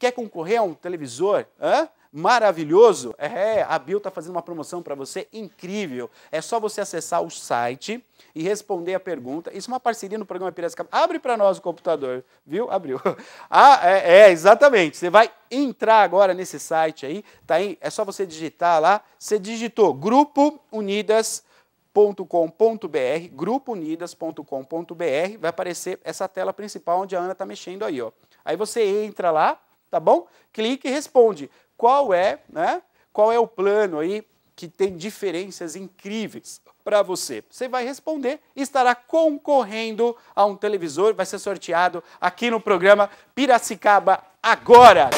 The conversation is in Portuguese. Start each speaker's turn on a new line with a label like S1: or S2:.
S1: Quer concorrer a um televisor? Hã? Maravilhoso? É, a Bill está fazendo uma promoção para você incrível. É só você acessar o site e responder a pergunta. Isso é uma parceria no programa Pires Abre para nós o computador, viu? Abriu. Ah, é, é, exatamente. Você vai entrar agora nesse site aí, tá aí, é só você digitar lá. Você digitou Grupo grupounidas.com.br, vai aparecer essa tela principal onde a Ana está mexendo aí, ó. Aí você entra lá, tá bom? Clique e responde. Qual é, né? Qual é o plano aí que tem diferenças incríveis para você? Você vai responder e estará concorrendo a um televisor, vai ser sorteado aqui no programa Piracicaba agora.